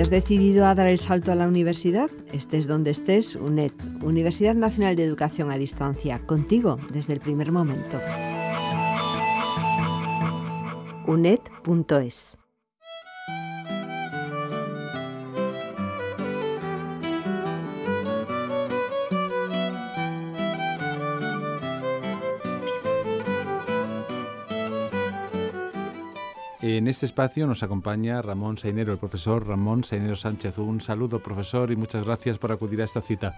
has decidido a dar el salto a la universidad? Estés donde estés, UNED, Universidad Nacional de Educación a Distancia, contigo desde el primer momento. UNED.es En este espacio nos acompaña Ramón Sainero, el profesor Ramón Sainero Sánchez. Un saludo, profesor, y muchas gracias por acudir a esta cita.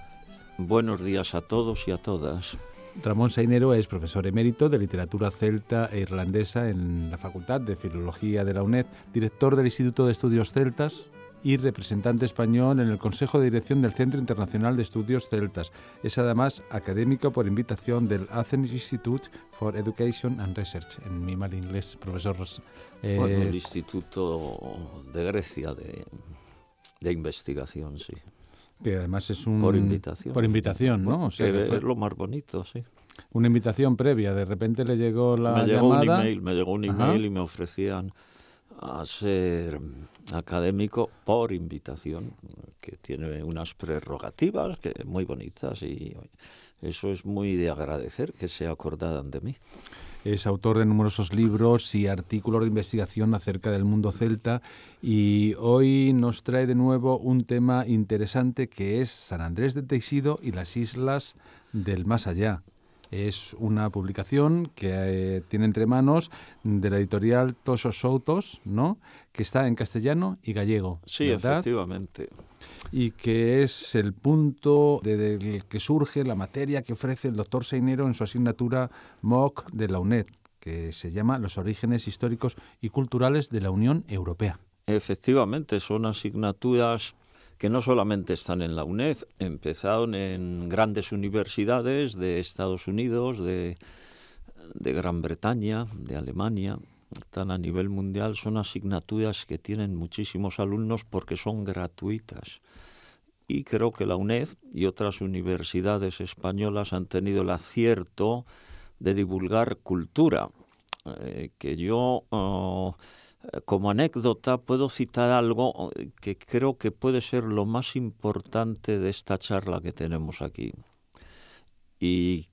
Buenos días a todos y a todas. Ramón Sainero es profesor emérito de literatura celta e irlandesa en la Facultad de Filología de la UNED, director del Instituto de Estudios Celtas y representante español en el Consejo de Dirección del Centro Internacional de Estudios Celtas. Es además académico por invitación del Athens Institute for Education and Research, en mi mal inglés, profesor. Eh, bueno, el Instituto de Grecia de, Investigación, sí. Que además es un... Por invitación. Por invitación, ¿no? Eh, eh, es lo más bonito, sí una invitación previa. De repente le llegó la me llegó llamada. Un email, me llegó un email y me ofrecían a ser académico por invitación, que tiene unas prerrogativas que muy bonitas y eso es muy de agradecer que se acordaran de mí. Es autor de numerosos libros y artículos de investigación acerca del mundo celta y hoy nos trae de nuevo un tema interesante que es San Andrés de Teixido y las islas del más allá. Es una publicación que eh, tiene entre manos de la editorial Tosos Soutos, ¿no? que está en castellano y gallego. Sí, efectivamente. Y que es el punto desde el que surge la materia que ofrece el doctor Seinero en su asignatura MOOC de la UNED, que se llama Los orígenes históricos y culturales de la Unión Europea. Efectivamente, son asignaturas que no solamente están en la UNED, empezaron en grandes universidades de Estados Unidos, de, Gran Bretaña, de Alemania, están a nivel mundial, son asignaturas que tienen muchísimos alumnos porque son gratuitas. Y creo que la UNED y otras universidades españolas han tenido el acierto de divulgar cultura, eh, que yo... Oh, eh, como anécdota puedo citar algo eh, que creo que puede ser lo más importante de esta charla que tenemos aquí y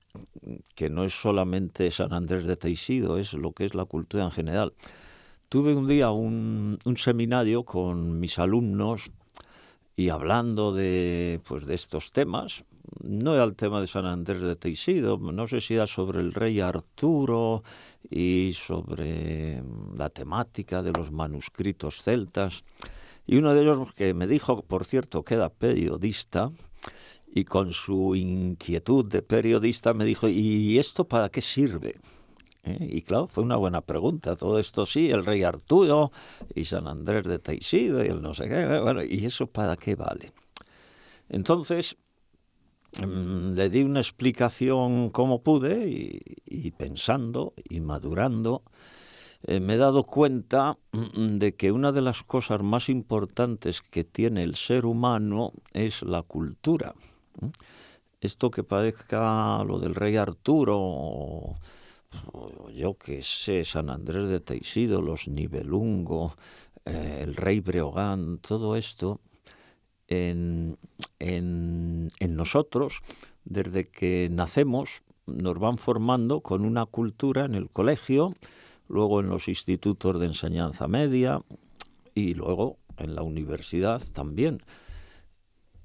que no es solamente San Andrés de Teixido, es lo que es la cultura en general. Tuve un día un, seminario con mis alumnos y hablando de pues, estos temas, no era el tema de San Andrés de Teixido, no sé si era sobre el rey Arturo y sobre mm, la temática de los manuscritos celtas. Y uno de ellos que me dijo, por cierto, que era periodista, y con su inquietud de periodista me dijo, ¿y esto para qué sirve? ¿Eh? Y claro, fue una buena pregunta. Todo esto sí, el rey Arturo y San Andrés de Teixido y el no sé qué. Bueno, ¿y eso para qué vale? Entonces, Mm, le di una explicación como pude y, pensando y madurando, eh, me he dado cuenta mm, de que una de las cosas más importantes que tiene el ser humano es la cultura. Esto que parezca lo del rey Arturo yo que sé, San Andrés de Teixido, los Nibelungo, eh, el rey Breogán, todo esto en, nosotros, desde que nacemos, nos van formando con una cultura en el colegio, luego en los institutos de enseñanza media y luego en la universidad también.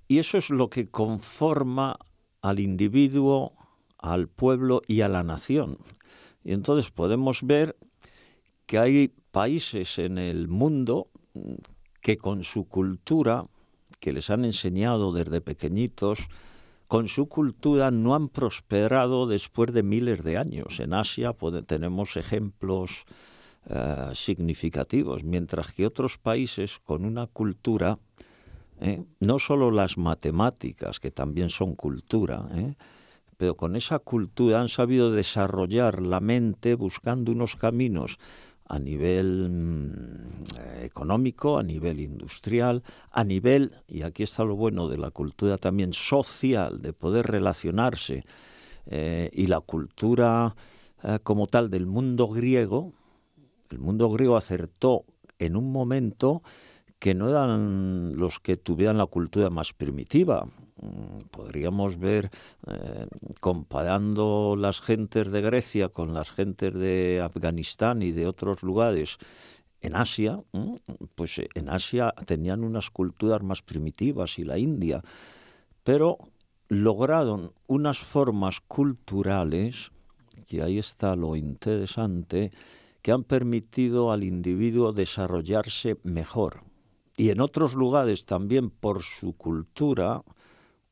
Y eso es lo que conforma al individuo, al pueblo y a la nación. Y entonces podemos ver que hay países en el mundo que con su cultura que les han enseñado desde pequeñitos, con su cultura no han prosperado después de miles de años. En Asia tenemos ejemplos eh, significativos, mientras que otros países con una cultura, eh, no solo las matemáticas, que también son cultura, eh, pero con esa cultura han sabido desarrollar la mente buscando unos caminos a nivel mm, eh, económico, a nivel industrial, a nivel, y aquí está lo bueno de la cultura también social, de poder relacionarse, eh, y la cultura eh, como tal del mundo griego, el mundo griego acertó en un momento que no eran los que tuvieran la cultura más primitiva, Mm, podríamos ver, eh, comparando las gentes de Grecia con las gentes de Afganistán y de otros lugares, en Asia, mm, pues eh, en Asia tenían unas culturas más primitivas y la India, pero lograron unas formas culturales, y ahí está lo interesante, que han permitido al individuo desarrollarse mejor. Y en otros lugares también por su cultura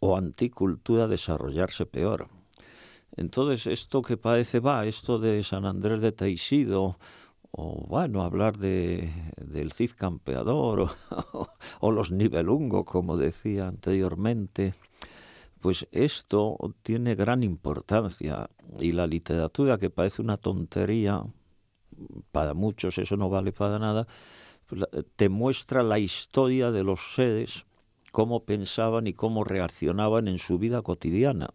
o anticultura desarrollarse peor. Entonces, esto que parece va, esto de San Andrés de Teixido, o bueno, hablar de, del Cid Campeador, o, los Nibelungo, como decía anteriormente, pues esto tiene gran importancia. Y la literatura, que parece una tontería, para muchos eso no vale para nada, pues te muestra la historia de los sedes cómo pensaban y cómo reaccionaban en su vida cotidiana,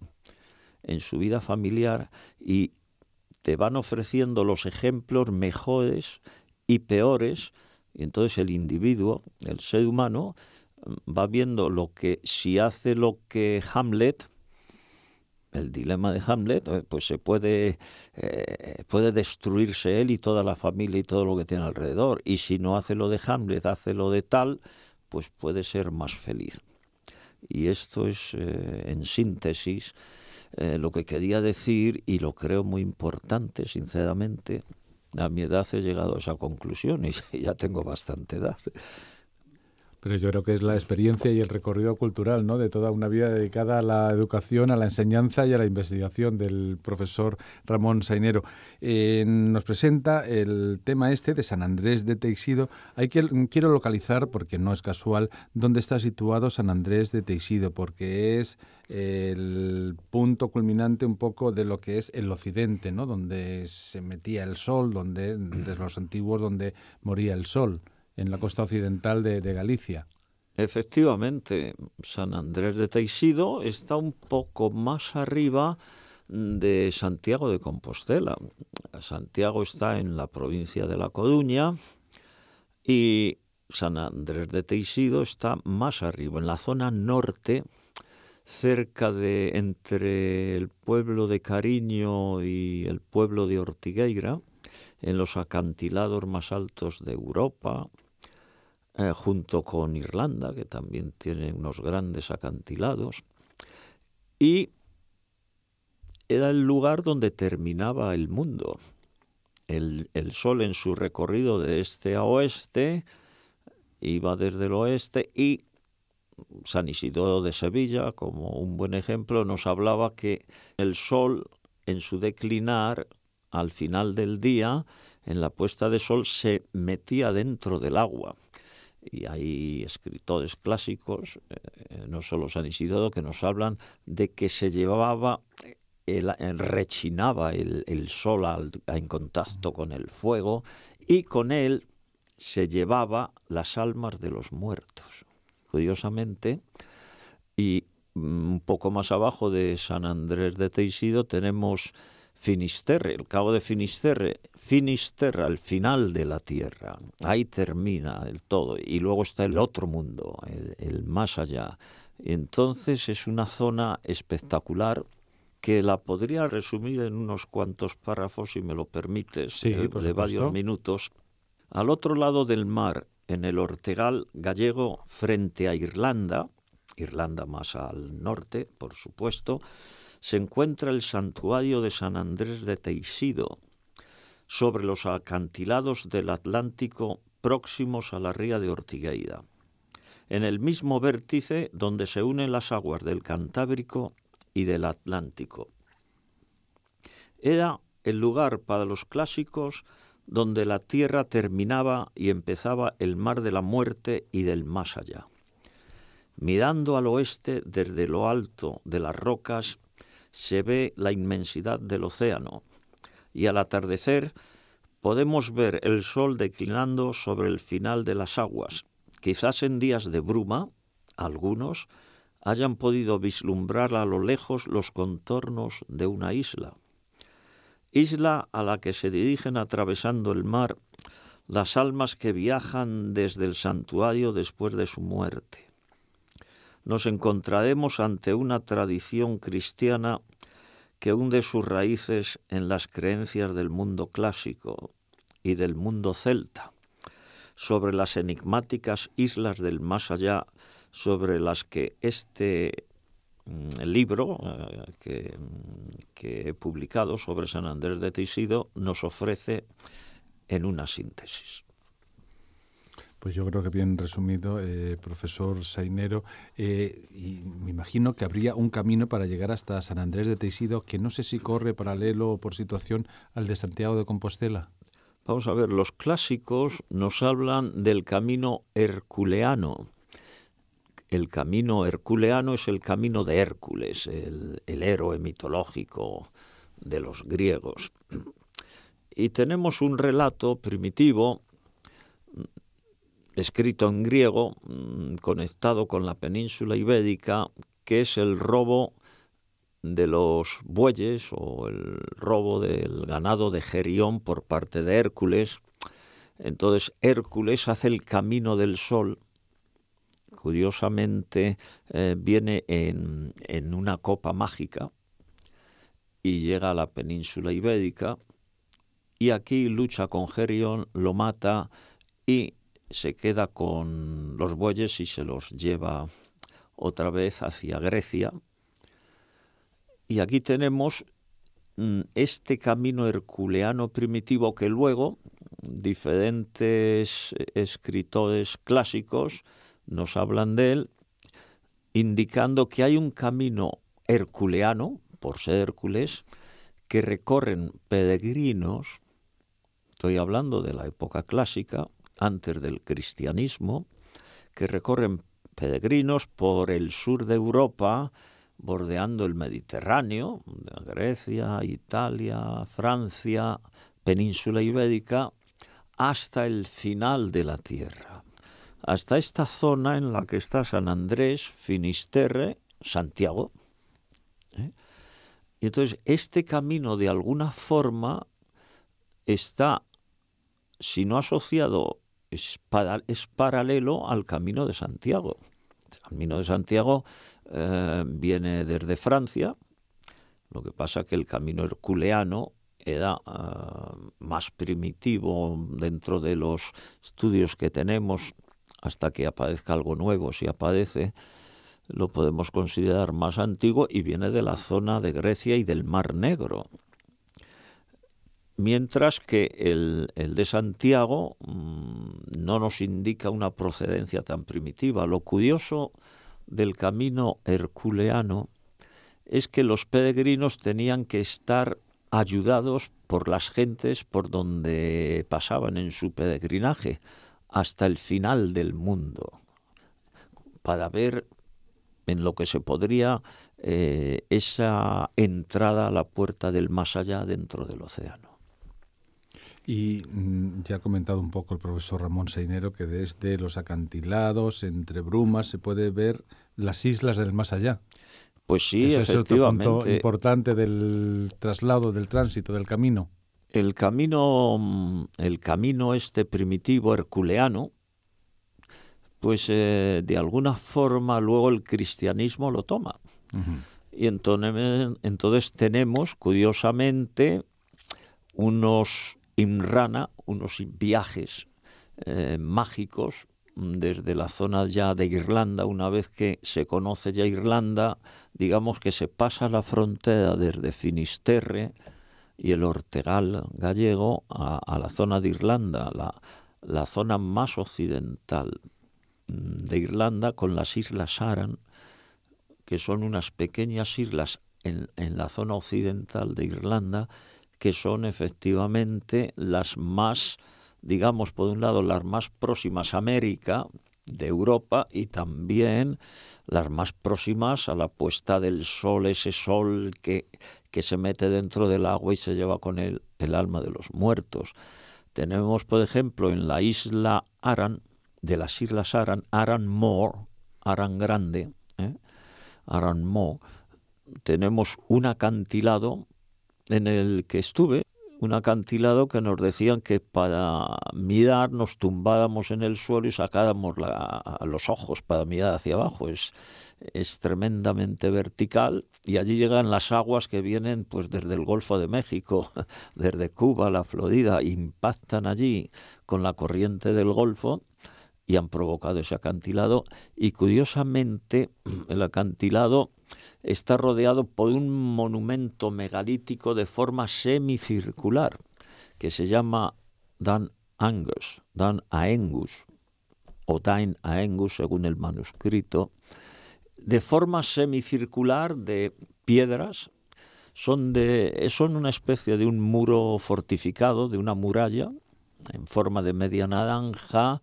en su vida familiar, y te van ofreciendo los ejemplos mejores y peores, y entonces el individuo, el ser humano, va viendo lo que si hace lo que Hamlet, el dilema de Hamlet, eh, pues se puede, eh, puede destruirse él y toda la familia y todo lo que tiene alrededor. Y si no hace lo de Hamlet, hace lo de tal, pues puede ser más feliz. Y esto es, eh, en síntesis, eh, lo que quería decir y lo creo muy importante, sinceramente. A mi edad he llegado a esa conclusión y ya tengo bastante edad. Pero yo creo que es la experiencia y el recorrido cultural, ¿no? De toda una vida dedicada a la educación, a la enseñanza y a la investigación del profesor Ramón Sainero. Eh, nos presenta el tema este de San Andrés de Teixido. Hay que, quiero localizar, porque no es casual, dónde está situado San Andrés de Teixido, porque es el punto culminante un poco de lo que es el occidente, ¿no? Donde se metía el sol, donde desde los antiguos donde moría el sol en la costa occidental de, Galicia. Efectivamente, San Andrés de Teixido está un poco más arriba de Santiago de Compostela. Santiago está en la provincia de La Coruña y San Andrés de Teixido está más arriba, en la zona norte, cerca de entre el pueblo de Cariño y el pueblo de Ortigueira, en los acantilados más altos de Europa, eh, junto con Irlanda, que también tiene unos grandes acantilados, y era el lugar donde terminaba el mundo. El, el Sol en su recorrido de este a oeste iba desde el oeste y San Isidoro de Sevilla, como un buen ejemplo, nos hablaba que el Sol en su declinar al final del día, en la puesta de sol, se metía dentro del agua y hay escritores clásicos, eh, no solo San Isidoro, que nos hablan de que se llevaba, el, rechinaba el, sol en contacto con el fuego y con él se llevaba las almas de los muertos. Curiosamente, y mm, un poco más abajo de San Andrés de Teisido tenemos Finisterre, el cabo de Finisterre, Finisterre al final de la tierra, ahí termina el todo y luego está el otro mundo, el, más allá. Entonces es una zona espectacular que la podría resumir en unos cuantos párrafos, si me lo permites, eh, de varios minutos. Al otro lado del mar, en el Ortegal gallego, frente a Irlanda, Irlanda más al norte, por supuesto, se encuentra el santuario de San Andrés de Teisido, sobre los acantilados del Atlántico próximos a la ría de Ortigueira, en el mismo vértice donde se unen las aguas del Cantábrico y del Atlántico. Era el lugar para los clásicos donde la tierra terminaba y empezaba el mar de la muerte y del más allá. Mirando al oeste desde lo alto de las rocas, se ve la inmensidad del océano y al atardecer podemos ver el sol declinando sobre el final de las aguas. Quizás en días de bruma, algunos hayan podido vislumbrar a lo lejos los contornos de una isla. Isla a la que se dirigen atravesando el mar las almas que viajan desde el santuario después de su muerte nos encontraremos ante una tradición cristiana que hunde sus raíces en las creencias del mundo clásico y del mundo celta, sobre las enigmáticas islas del más allá, sobre las que este mm, libro eh, mm, que, he publicado sobre San Andrés de Tisido nos ofrece en una síntesis. Pues yo creo que bien resumido, eh, profesor Sainero, eh, y me imagino que habría un camino para llegar hasta San Andrés de Teixido que no sé si corre paralelo o por situación al de Santiago de Compostela. Vamos a ver, los clásicos nos hablan del camino herculeano. El camino herculeano es el camino de Hércules, el héroe mitológico de los griegos. Y tenemos un relato primitivo escrito en griego, mm, conectado con la península ibérica, que es el robo de los bueyes o el robo del ganado de Gerión por parte de Hércules. Entonces Hércules hace el camino del sol. Curiosamente eh, viene en, en una copa mágica y llega a la península ibérica y aquí lucha con Gerión, lo mata y se queda con los bueyes y se los lleva otra vez hacia Grecia. Y aquí tenemos mm, este camino herculeano primitivo que luego diferentes eh, escritores clásicos nos hablan de él, indicando que hay un camino herculeano, por ser Hércules, que recorren peregrinos, estoy hablando de la época clásica, antes del cristianismo, que recorren peregrinos por el sur de Europa, bordeando el Mediterráneo, Grecia, Italia, Francia, península ibérica, hasta el final de la Tierra, hasta esta zona en la que está San Andrés, Finisterre, Santiago. ¿eh? Y entonces este camino de alguna forma está, si no asociado es, es paralelo al Camino de Santiago. El Camino de Santiago eh, viene desde Francia, lo que pasa que el Camino Herculeano era eh, más primitivo dentro de los estudios que tenemos hasta que aparezca algo nuevo, si aparece, lo podemos considerar más antiguo y viene de la zona de Grecia y del Mar Negro mientras que el, de Santiago mm, no nos indica una procedencia tan primitiva. Lo curioso del camino herculeano es que los peregrinos tenían que estar ayudados por las gentes por donde pasaban en su peregrinaje hasta el final del mundo, para ver en lo que se podría eh, esa entrada a la puerta del más allá dentro del océano. Y mm, ya ha comentado un poco el profesor Ramón Seinero que desde los acantilados, entre brumas, se puede ver las islas del más allá. Pues sí, Es el punto importante del traslado, del tránsito, del camino. El camino, mm, el camino este primitivo herculeano, pues eh, de alguna forma luego el cristianismo lo toma. Y entonces, entonces tenemos, curiosamente, unos Imrana, unos viajes eh, mágicos mm, desde la zona ya de Irlanda, una vez que se conoce ya Irlanda, digamos que se pasa la frontera desde Finisterre y el Ortegal gallego a, la zona de Irlanda, la, zona más occidental mm, de Irlanda con las Islas Aran, que son unas pequeñas islas en la zona occidental de Irlanda, que son efectivamente las más, digamos, por un lado, las más próximas a América, de Europa y también las más próximas a la puesta del sol, ese sol que, que se mete dentro del agua y se lleva con él el alma de los muertos. Tenemos, por ejemplo, en la isla Aran, de las islas Aran, Aran Moor, Aran Grande, ¿eh? Aran Moor, tenemos un acantilado en el que estuve, un acantilado que nos decían que para mirar nos tumbábamos en el suelo y sacábamos los ojos para mirar hacia abajo. Es, es tremendamente vertical y allí llegan las aguas que vienen pues desde el Golfo de México, desde Cuba, la Florida, impactan allí con la corriente del Golfo y han provocado ese acantilado y curiosamente el acantilado está rodeado por un monumento megalítico de forma semicircular que se llama Dan Angus, Dan Aengus o Dain Aengus según el manuscrito, de forma semicircular de piedras, son, de, son una especie de un muro fortificado, de una muralla en forma de media naranja,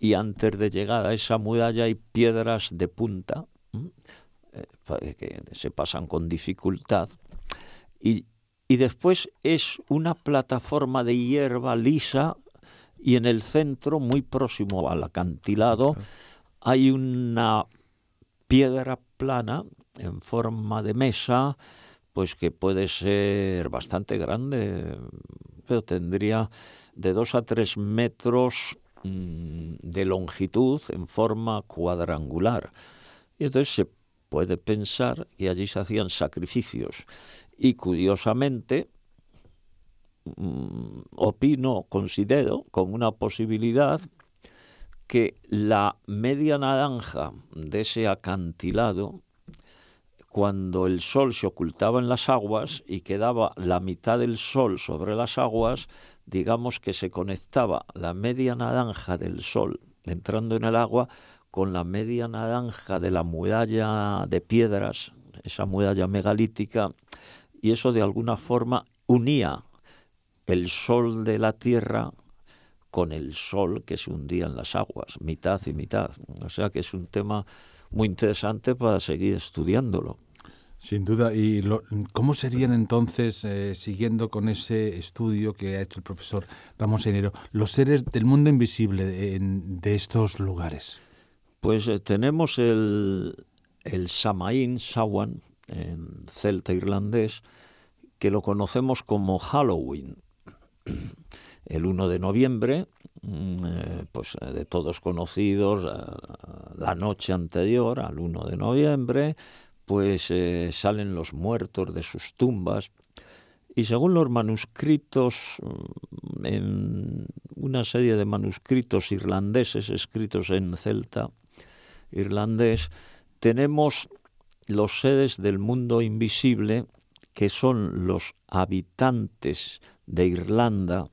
y antes de llegar a esa muralla hay piedras de punta eh, eh, que se pasan con dificultad y, y después es una plataforma de hierba lisa y en el centro, muy próximo al acantilado, hay una piedra plana en forma de mesa, pues que puede ser bastante grande, pero tendría de dos a tres metros Mm, de longitud en forma cuadrangular. Y entonces se puede pensar que allí se hacían sacrificios. Y curiosamente, mm, opino, considero, con una posibilidad que la media naranja de ese acantilado, cuando el sol se ocultaba en las aguas y quedaba la mitad del sol sobre las aguas, digamos que se conectaba la media naranja del sol entrando en el agua con la media naranja de la muralla de piedras, esa muralla megalítica, y eso de alguna forma unía el sol de la tierra con el sol que se hundía en las aguas, mitad y mitad. O sea que es un tema muy interesante para seguir estudiándolo. Sin duda. ¿Y cómo serían entonces, eh, siguiendo con ese estudio que ha hecho el profesor Ramón Senero, los seres del mundo invisible de, estos lugares? Pues eh, tenemos el, Samaín Sawan, en celta irlandés, que lo conocemos como Halloween. El 1 de noviembre, mm, eh, pues de todos conocidos, la noche anterior al 1 de noviembre, pues salen los muertos de sus tumbas y según los manuscritos, mm, en una serie de manuscritos irlandeses escritos en celta irlandés, tenemos los sedes del mundo invisible, que son los habitantes de Irlanda,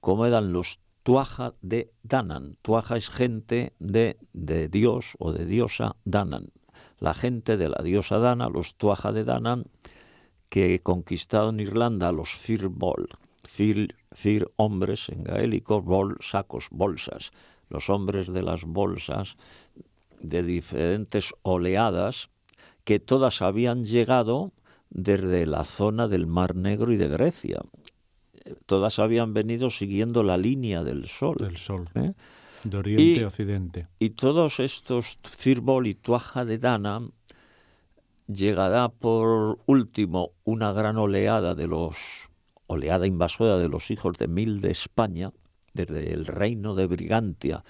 como eran los Tuaja de Danan. Tuaja es gente de, de Dios o de diosa Danan la gente de la diosa Dana, los Tuaja de Dana, que conquistaron Irlanda los Firbol, Fir, hombres en gaélico, Bol sacos, bolsas, los hombres de las bolsas de diferentes oleadas que todas habían llegado desde la zona del Mar Negro y de Grecia. Todas habían venido siguiendo la línea del sol. Del sol. ¿eh? De Oriente y, Occidente. Y todos estos, Cirbol y Tuaja de Dana, llegará por último una gran oleada de los, oleada invasora de los hijos de Mil de España, desde el reino de Brigantia,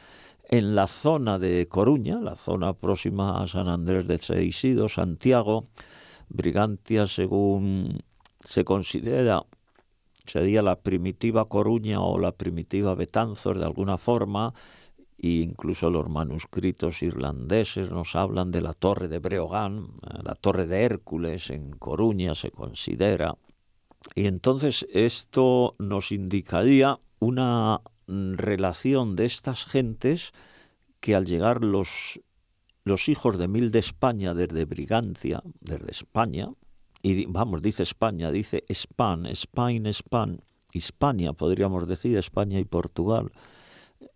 en la zona de Coruña, la zona próxima a San Andrés de Treisido, Santiago, Brigantia, según se considera sería la primitiva Coruña o la primitiva Betanzos de alguna forma, e incluso los manuscritos irlandeses nos hablan de la Torre de Breogán, eh, la Torre de Hércules en Coruña se considera, y entonces esto nos indicaría una mm, relación de estas gentes que al llegar los, los hijos de mil de España desde Brigancia, desde España, y vamos, dice España, dice Span, Spain, Span, España, podríamos decir, España y Portugal.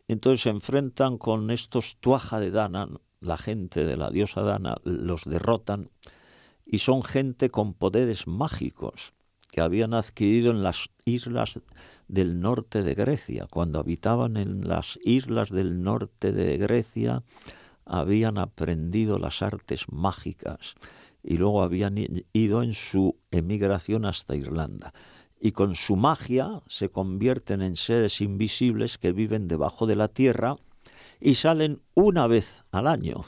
Entonces se enfrentan con estos tuaja de Dana, la gente de la diosa Dana, los derrotan y son gente con poderes mágicos que habían adquirido en las islas del norte de Grecia. Cuando habitaban en las islas del norte de Grecia, habían aprendido las artes mágicas y luego habían ido en su emigración hasta Irlanda. Y con su magia se convierten en seres invisibles que viven debajo de la tierra y salen una vez al año,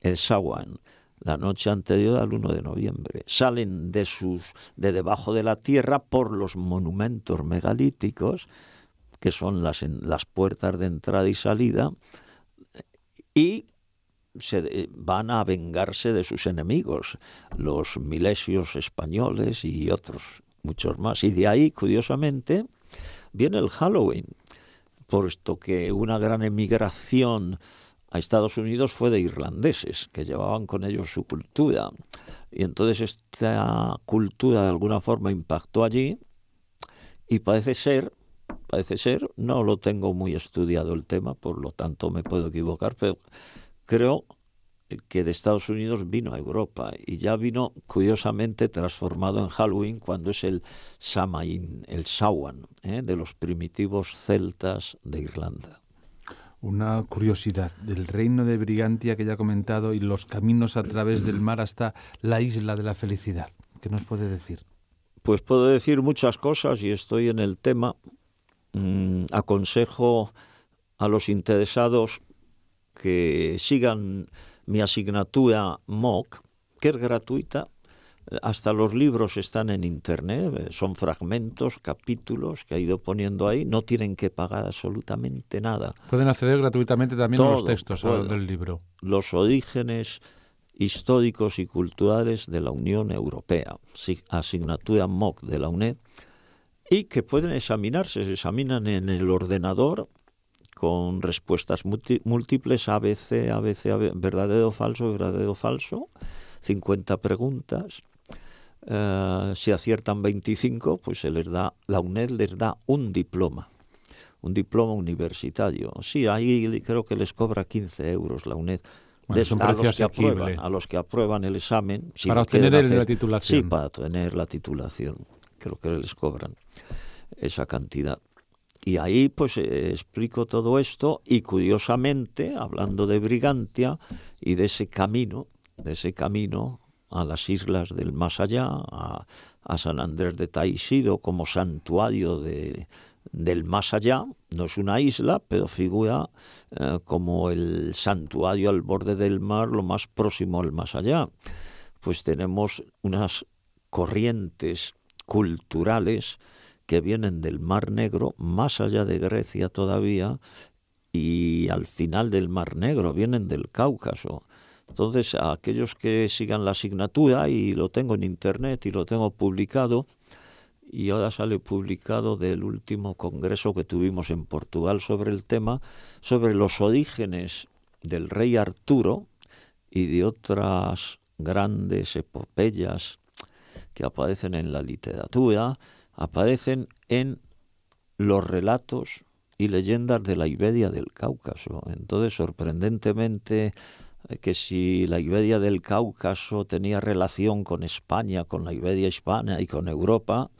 el Sawan, la noche anterior al 1 de noviembre. Salen de, sus, de debajo de la tierra por los monumentos megalíticos, que son las, las puertas de entrada y salida, y se, van a vengarse de sus enemigos, los milesios españoles y otros, muchos más. Y de ahí, curiosamente, viene el Halloween, puesto que una gran emigración a Estados Unidos fue de irlandeses, que llevaban con ellos su cultura. Y entonces esta cultura de alguna forma impactó allí y parece ser, parece ser, no lo tengo muy estudiado el tema, por lo tanto me puedo equivocar, pero creo que de Estados Unidos vino a Europa y ya vino curiosamente transformado en Halloween cuando es el Samain, el Samhain, ¿eh? de los primitivos celtas de Irlanda. Una curiosidad, del reino de Brigantia que ya he comentado y los caminos a través del mar hasta la isla de la felicidad. ¿Qué nos puede decir? Pues puedo decir muchas cosas y estoy en el tema. Mm, aconsejo a los interesados que sigan mi asignatura MOOC, que es gratuita. Hasta los libros están en Internet, eh, son fragmentos, capítulos que ha ido poniendo ahí, no tienen que pagar absolutamente nada. Pueden acceder gratuitamente también a los textos del libro. Los orígenes históricos y culturales de la Unión Europea, asignatura MOOC de la UNED, y que pueden examinarse, se examinan en el ordenador con respuestas múltiples, ABC, ABC, verdadero verdadero, falso, verdadero, falso, 50 preguntas. Eh, si aciertan 25, pues se les da, la UNED les da un diploma, un diploma universitario. Sí, ahí creo que les cobra 15 euros la UNED. De a, los que aprueban, a los que aprueban el examen. para obtener la titulación. Sí, para obtener la titulación. Creo que les cobran esa cantidad. Y ahí pues eh, explico todo esto y curiosamente, hablando de Brigantia y de ese camino, de ese camino a las islas del más allá, a, San Andrés de Taisido como santuario del más allá, no es una isla, pero figura eh, como el santuario al borde del mar, lo más próximo al más allá. Pues tenemos unas corrientes culturales que vienen del Mar Negro, más allá de Grecia todavía, y al final del Mar Negro, vienen del Cáucaso. Entonces, aquellos que sigan la asignatura, y lo tengo en internet y lo tengo publicado, y ahora sale publicado del último congreso que tuvimos en Portugal sobre el tema, sobre los orígenes del rey Arturo y de otras grandes epopeyas que aparecen en la literatura, aparecen en los relatos y leyendas de la Iberia del Cáucaso. Entonces, sorprendentemente, eh, que si la Iberia del Cáucaso tenía relación con España, con la Iberia hispana y con Europa,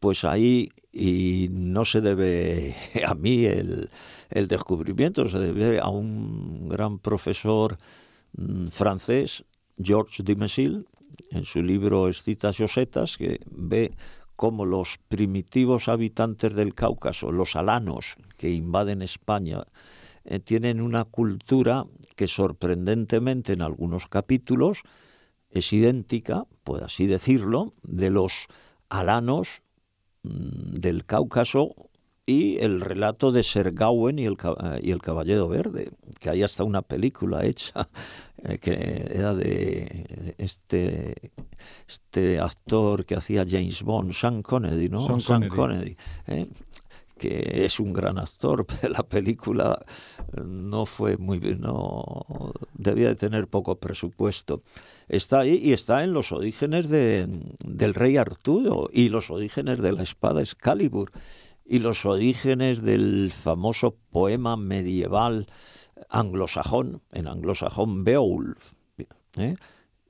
pues ahí y no se debe a mí el, descubrimiento, se debe a un gran profesor mm, francés, Georges de en su libro Escitas y Osetas, que ve como los primitivos habitantes del Cáucaso, los alanos que invaden España, eh, tienen una cultura que sorprendentemente en algunos capítulos es idéntica, por así decirlo, de los alanos mm, del Cáucaso y el relato de Sergauen y eh, y el Caballero Verde, que hay hasta una película hecha eh, que era de eh, este, este actor que hacía James Bond, Sean Connery, ¿no? Sean, Connery. ¿eh? que es un gran actor, pero la película no fue muy bien, no, debía de tener poco presupuesto. Está ahí y está en los orígenes de, del rey Arturo y los orígenes de la espada Excalibur y los orígenes del famoso poema medieval anglosajón, en anglosajón Beowulf. ¿eh?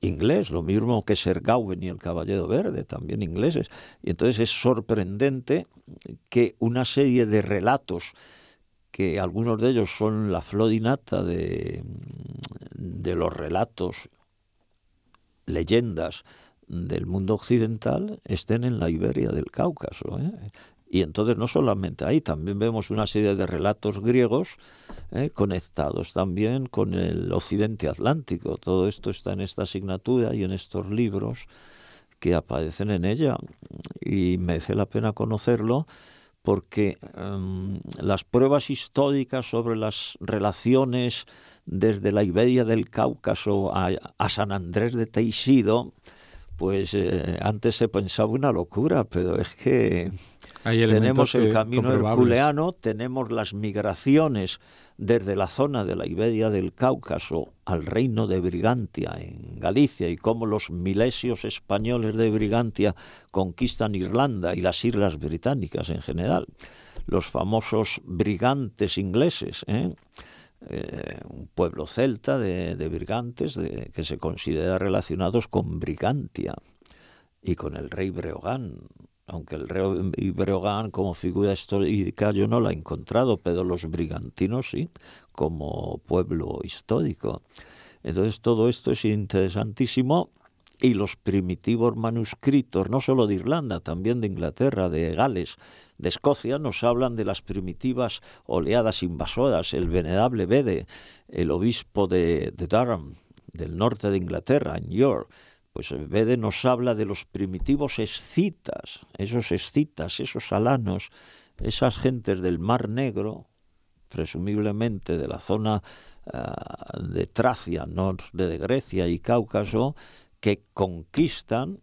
Inglés, lo mismo que Ser Gawain y el Caballero Verde, también ingleses. Y entonces es sorprendente que una serie de relatos que algunos de ellos son la flodinata de, de los relatos, leyendas del mundo occidental, estén en la Iberia del Cáucaso. ¿eh? Y entonces no solamente ahí, también vemos una serie de relatos griegos eh, conectados también con el occidente atlántico. Todo esto está en esta asignatura y en estos libros que aparecen en ella y merece la pena conocerlo porque em, las pruebas históricas sobre las relaciones desde la Iberia del Cáucaso a, a San Andrés de Teixido pues eh, antes se pensaba una locura, pero es que tenemos el camino herculeano, tenemos las migraciones desde la zona de la Iberia del Cáucaso al reino de Brigantia en Galicia y cómo los milesios españoles de Brigantia conquistan Irlanda y las islas británicas en general, los famosos brigantes ingleses. ¿eh? Eh, un pueblo celta de, Brigantes que se considera relacionados con Brigantia y con el rey Breogán. Aunque el rey Breogán como figura histórica yo no la he encontrado, pero los brigantinos sí, como pueblo histórico. Entonces todo esto es interesantísimo y los primitivos manuscritos, no solo de Irlanda, también de Inglaterra, de Gales, de Escocia, nos hablan de las primitivas oleadas invasoras. El venerable Bede, el obispo de, de Durham, del norte de Inglaterra, en York, pues eh, Bede nos habla de los primitivos escitas, esos escitas, esos alanos, esas gentes del Mar Negro, presumiblemente de la zona ah, de Tracia, norte de Grecia y Cáucaso, que conquistan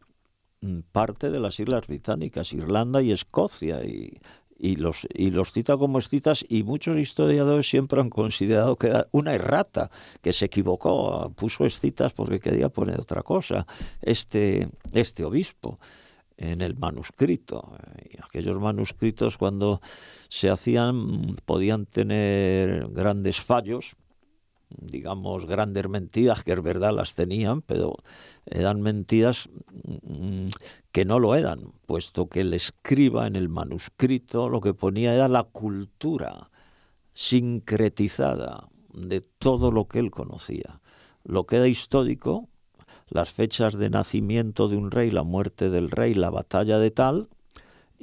mm, parte de las islas británicas, Irlanda y Escocia, y, los, y los cita como escitas y muchos historiadores siempre han considerado que era una errata, que se equivocó, puso escitas porque quería poner otra cosa, este, este obispo en el manuscrito. aquellos manuscritos cuando se hacían mm, podían tener grandes fallos digamos, grandes mentiras, que es verdad, las tenían, pero eran mentiras mm, que no lo eran, puesto que el escriba en el manuscrito lo que ponía era la cultura sincretizada de todo lo que él conocía. Lo que era histórico, las fechas de nacimiento de un rey, la muerte del rey, la batalla de tal,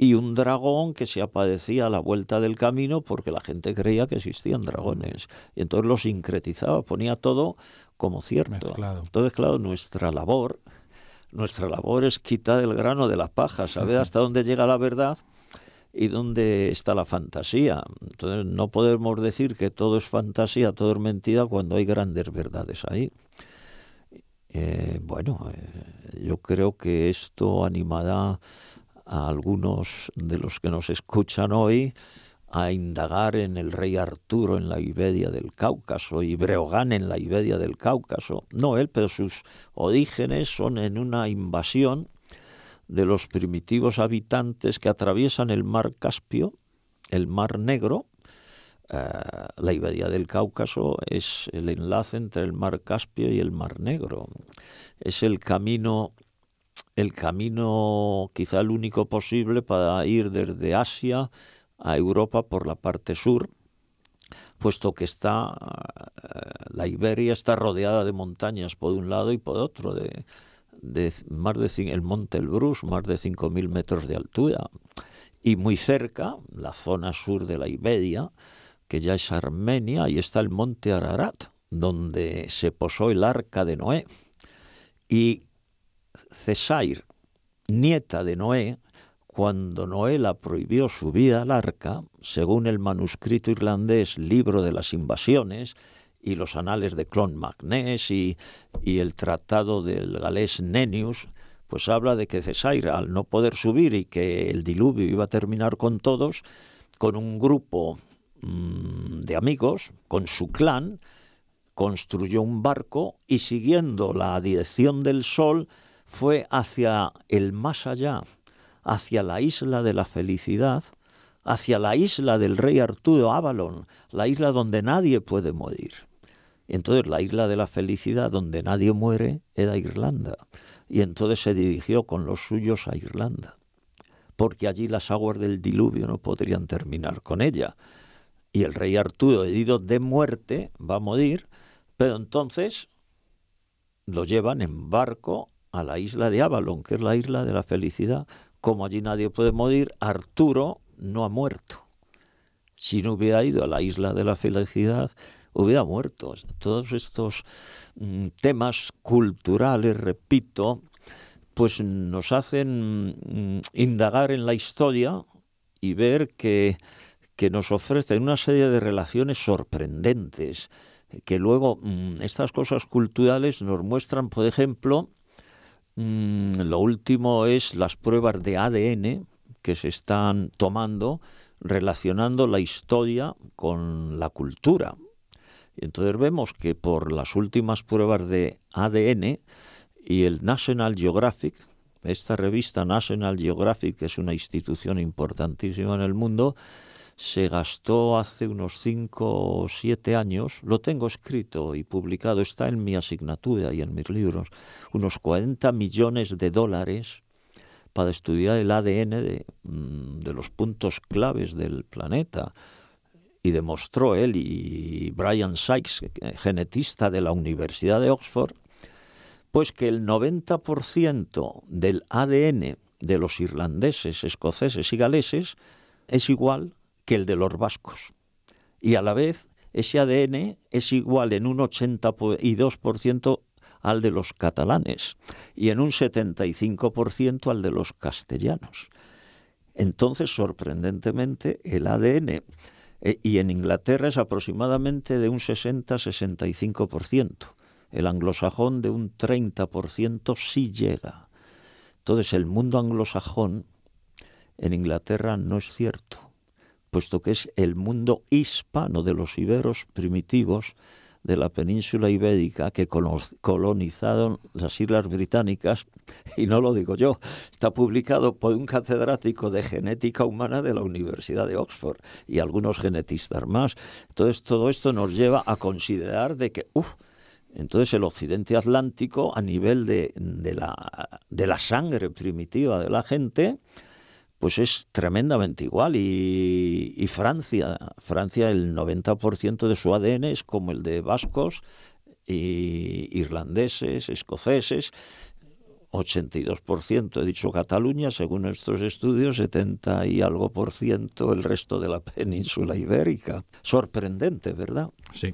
y un dragón que se apadecía a la vuelta del camino porque la gente creía que existían dragones. Y entonces lo sincretizaba, ponía todo como cierto. Entonces, claro, nuestra labor, nuestra labor es quitar el grano de la paja, saber hasta dónde llega la verdad y dónde está la fantasía. Entonces no podemos decir que todo es fantasía, todo es mentira cuando hay grandes verdades ahí. Eh, bueno, eh, yo creo que esto animará a algunos de los que nos escuchan hoy a indagar en el rey Arturo en la Iberia del Cáucaso y Breogán en la Iberia del Cáucaso. No él, pero sus orígenes son en una invasión de los primitivos habitantes que atraviesan el mar Caspio, el mar Negro. Eh, la Iberia del Cáucaso es el enlace entre el mar Caspio y el mar Negro. Es el camino el camino quizá el único posible para ir desde Asia a Europa por la parte sur, puesto que está eh, la Iberia está rodeada de montañas por un lado y por otro de, de más de el Monte Elbrus, más de 5000 metros de altura y muy cerca la zona sur de la Iberia, que ya es Armenia, y está el Monte Ararat, donde se posó el arca de Noé y Cesair, nieta de Noé, cuando Noé la prohibió subir al arca, según el manuscrito irlandés Libro de las Invasiones y los anales de Clon y, y el tratado del galés Nennius, pues habla de que Cesair, al no poder subir y que el diluvio iba a terminar con todos, con un grupo mm, de amigos, con su clan, construyó un barco y siguiendo la dirección del sol, fue hacia el más allá, hacia la isla de la felicidad, hacia la isla del rey Arturo Avalon, la isla donde nadie puede morir. Entonces la isla de la felicidad donde nadie muere era Irlanda. Y entonces se dirigió con los suyos a Irlanda, porque allí las aguas del diluvio no podrían terminar con ella. Y el rey Arturo, herido de muerte, va a morir, pero entonces lo llevan en barco a la isla de Avalon, que es la isla de la felicidad. Como allí nadie puede morir, Arturo no ha muerto. Si no hubiera ido a la isla de la felicidad, hubiera muerto. Todos estos mm, temas culturales, repito, pues nos hacen mm, indagar en la historia y ver que, que nos ofrecen una serie de relaciones sorprendentes, que luego mm, estas cosas culturales nos muestran, por ejemplo, Mm, lo último es las pruebas de ADN que se están tomando relacionando la historia con la cultura. Entonces vemos que por las últimas pruebas de ADN y el National Geographic, esta revista National Geographic, que es una institución importantísima en el mundo, se gastó hace unos 5 o 7 años, lo tengo escrito y publicado, está en mi asignatura y en mis libros, unos 40 millones de dólares para estudiar el ADN mm, de, los puntos claves del planeta. Y demostró él y Brian Sykes, genetista de la Universidad de Oxford, pues que el 90% del ADN de los irlandeses, escoceses y galeses es igual que el de los vascos. Y a la vez, ese ADN es igual en un 82% al de los catalanes y en un 75% al de los castellanos. Entonces, sorprendentemente, el ADN eh, y en Inglaterra es aproximadamente de un 60-65%. El anglosajón de un 30% sí llega. Entonces, el mundo anglosajón en Inglaterra no es cierto puesto que es el mundo hispano de los iberos primitivos de la península ibérica que colonizaron las islas británicas, y no lo digo yo, está publicado por un catedrático de genética humana de la Universidad de Oxford y algunos genetistas más. Entonces todo esto nos lleva a considerar de que, uff, entonces el occidente atlántico a nivel de, de, la, de la sangre primitiva de la gente, pues es tremendamente igual. Y, Francia, Francia el 90% de su ADN es como el de vascos, irlandeses, escoceses. 82% he dicho Cataluña, según nuestros estudios, 70 y algo por ciento el resto de la península ibérica. Sorprendente, ¿verdad? Sí.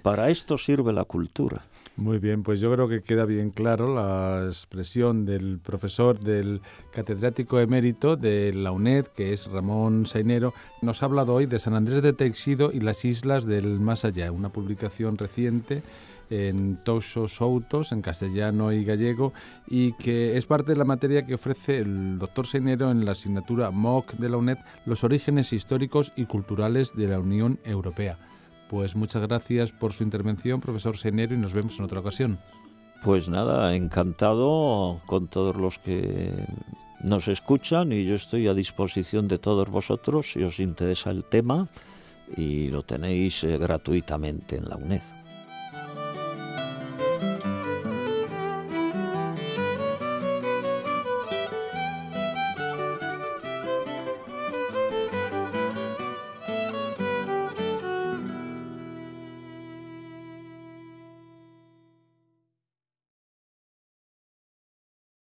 Para esto sirve la cultura. Muy bien, pues yo creo que queda bien claro la expresión del profesor, del catedrático emérito de la UNED, que es Ramón Sainero. Nos ha hablado hoy de San Andrés de Texido y las Islas del Más Allá, una publicación reciente en Toxos Autos, en castellano y gallego, y que es parte de la materia que ofrece el doctor Sainero en la asignatura MOOC de la UNED, los orígenes históricos y culturales de la Unión Europea. Pues muchas gracias por su intervención, profesor Senero, y nos vemos en otra ocasión. Pues nada, encantado con todos los que nos escuchan y yo estoy a disposición de todos vosotros si os interesa el tema y lo tenéis eh, gratuitamente en la UNED.